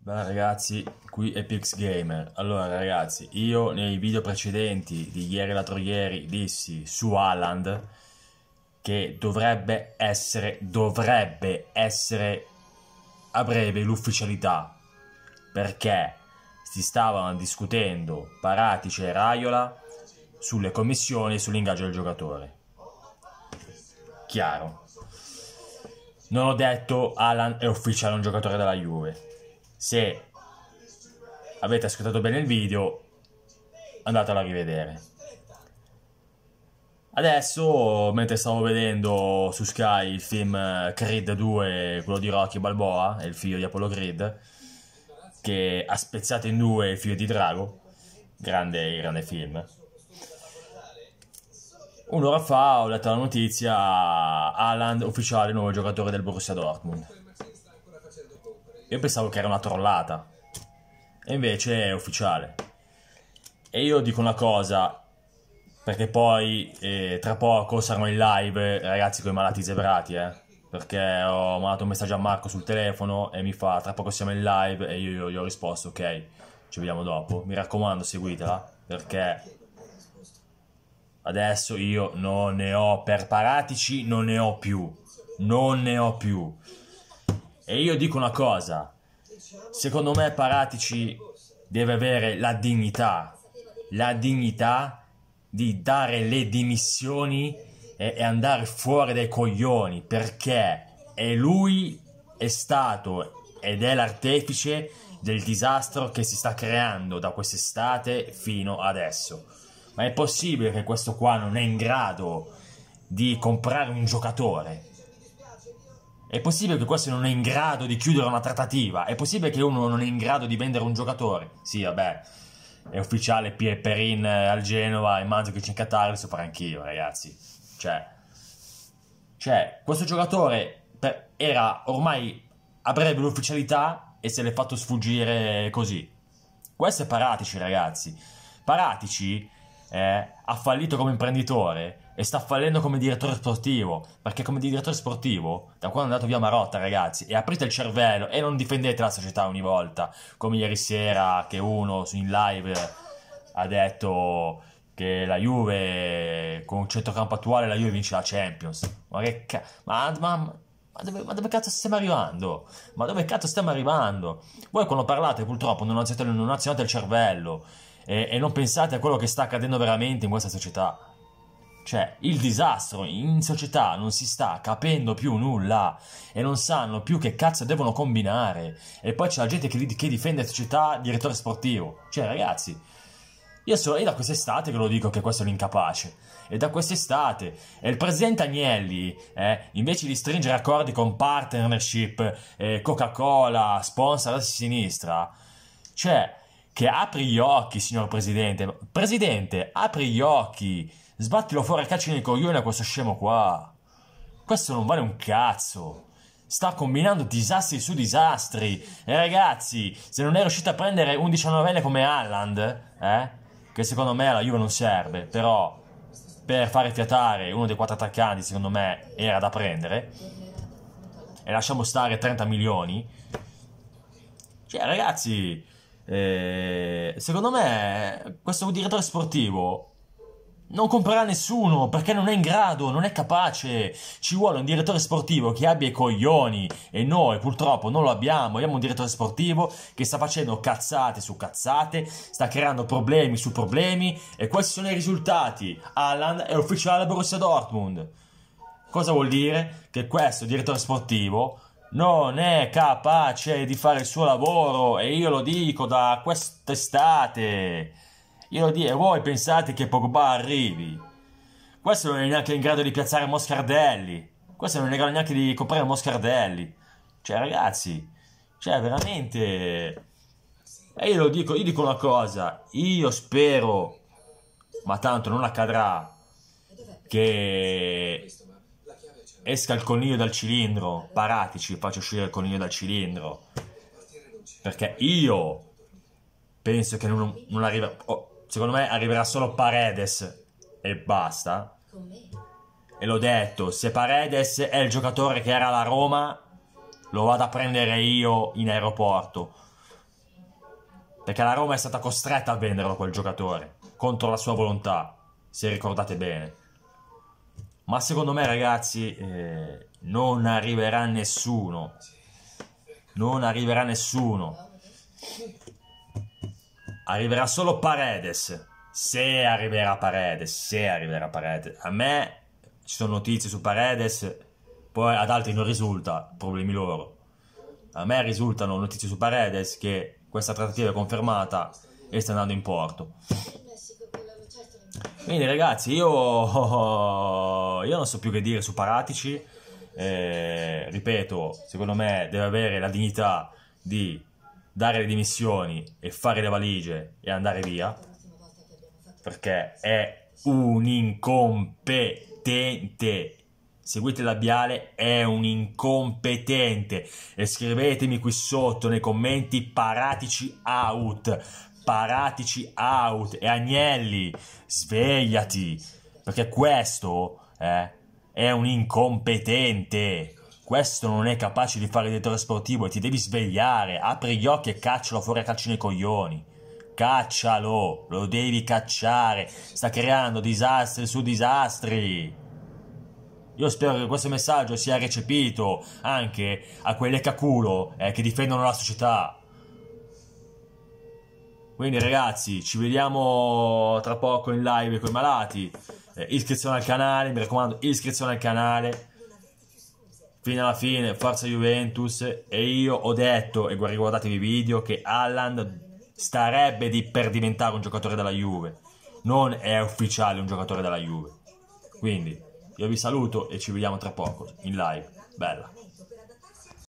Beh ragazzi, qui è Pix Gamer. Allora ragazzi, io nei video precedenti di ieri e l'altro ieri dissi su Haaland che dovrebbe essere, dovrebbe essere a breve l'ufficialità perché si stavano discutendo Paratice e Raiola sulle commissioni e sull'ingaggio del giocatore. Chiaro. Non ho detto Alan è ufficiale un giocatore della Juve se avete ascoltato bene il video andatelo a rivedere adesso mentre stavo vedendo su Sky il film Creed 2 quello di Rocky Balboa il figlio di Apollo Creed che ha spezzato in due il figlio di Drago grande, grande film Un'ora fa ho letto la notizia, Alan ufficiale nuovo giocatore del Borussia Dortmund. Io pensavo che era una trollata. E invece è ufficiale. E io dico una cosa, perché poi eh, tra poco sarò in live, ragazzi, con i malati zebrati, eh. Perché ho mandato un messaggio a Marco sul telefono e mi fa, tra poco siamo in live, e io gli ho risposto, ok, ci vediamo dopo. Mi raccomando, seguitela, perché adesso io non ne ho per paratici, non ne ho più, non ne ho più. E io dico una cosa, secondo me Paratici deve avere la dignità, la dignità di dare le dimissioni e, e andare fuori dai coglioni, perché è lui è stato ed è l'artefice del disastro che si sta creando da quest'estate fino adesso. Ma è possibile che questo qua non è in grado di comprare un giocatore? È possibile che questo non è in grado di chiudere una trattativa? È possibile che uno non è in grado di vendere un giocatore? Sì, vabbè, è ufficiale Pierperin eh, al Genova e c'è in Qatar, lo so fare anch'io, ragazzi. Cioè, cioè questo giocatore per, era ormai a breve l'ufficialità e se l'è fatto sfuggire così. Questo è Paratici, ragazzi. Paratici eh, ha fallito come imprenditore e sta fallendo come direttore sportivo, perché come direttore sportivo, da quando è andato via Marotta ragazzi, e aprite il cervello e non difendete la società ogni volta, come ieri sera che uno in live ha detto che la Juve con il centrocampo attuale la Juve vince la Champions. Ma che ca- ma, ma, ma, dove, ma, dove, cazzo stiamo arrivando? Ma dove cazzo stiamo arrivando? Voi quando parlate purtroppo non azionate, non azionate il cervello e, e non pensate a quello che sta accadendo veramente in questa società. Cioè, il disastro in società non si sta capendo più nulla e non sanno più che cazzo devono combinare. E poi c'è la gente che, che difende la società direttore sportivo. Cioè, ragazzi, io sono io da quest'estate che lo dico che questo è l'incapace. E da quest'estate. E il presidente Agnelli, eh, invece di stringere accordi con partnership, eh, Coca-Cola, sponsor a sinistra, cioè che apri gli occhi, signor Presidente. Presidente, apri gli occhi. Sbattilo fuori a calcio nel coglione a questo scemo qua. Questo non vale un cazzo. Sta combinando disastri su disastri. E ragazzi, se non è riuscito a prendere un 19enne come Alland, eh, che secondo me alla Juve non serve, però per fare fiatare uno dei quattro attaccanti, secondo me, era da prendere. E lasciamo stare 30 milioni. Cioè, ragazzi, eh, secondo me questo direttore sportivo non comprerà nessuno perché non è in grado, non è capace. Ci vuole un direttore sportivo che abbia i coglioni e noi purtroppo non lo abbiamo. Abbiamo un direttore sportivo che sta facendo cazzate su cazzate, sta creando problemi su problemi e questi sono i risultati. Alan è ufficiale Borussia Dortmund. Cosa vuol dire? Che questo direttore sportivo non è capace di fare il suo lavoro e io lo dico da quest'estate. Io lo dico, e voi pensate che Pogba arrivi? Questo non è neanche in grado di piazzare Moscardelli. Questo non è in grado neanche di comprare Moscardelli. Cioè, ragazzi, cioè, veramente... E io lo dico, io dico una cosa, io spero, ma tanto non accadrà, che Esca il coniglio dal cilindro, paratici, faccio uscire il coniglio dal cilindro. Perché io penso che non, non arriva... Oh, secondo me arriverà solo Paredes e basta. E l'ho detto, se Paredes è il giocatore che era alla Roma, lo vado a prendere io in aeroporto. Perché la Roma è stata costretta a venderlo quel giocatore, contro la sua volontà, se ricordate bene ma secondo me ragazzi eh, non arriverà nessuno non arriverà nessuno arriverà solo Paredes se arriverà Paredes se arriverà Paredes a me ci sono notizie su Paredes poi ad altri non risulta problemi loro a me risultano notizie su Paredes che questa trattativa è confermata e sta andando in porto quindi ragazzi, io, io non so più che dire su Paratici. Eh, ripeto, secondo me deve avere la dignità di dare le dimissioni e fare le valigie e andare via. Perché è un incompetente. Seguite il labiale, è un incompetente. E scrivetemi qui sotto nei commenti paratici out. Sparatici out e Agnelli, svegliati, perché questo eh, è un incompetente. Questo non è capace di fare il direttore sportivo e ti devi svegliare. Apri gli occhi e caccialo fuori a calci nei coglioni. Caccialo, lo devi cacciare. Sta creando disastri su disastri. Io spero che questo messaggio sia recepito anche a quelle caculo eh, che difendono la società. Quindi ragazzi, ci vediamo tra poco in live con i malati. Eh, iscrizione al canale, mi raccomando, iscrizione al canale. Fino alla fine, forza Juventus. E io ho detto, e guardatevi i video, che Allan starebbe di per diventare un giocatore della Juve. Non è ufficiale un giocatore della Juve. Quindi, io vi saluto e ci vediamo tra poco in live. Bella.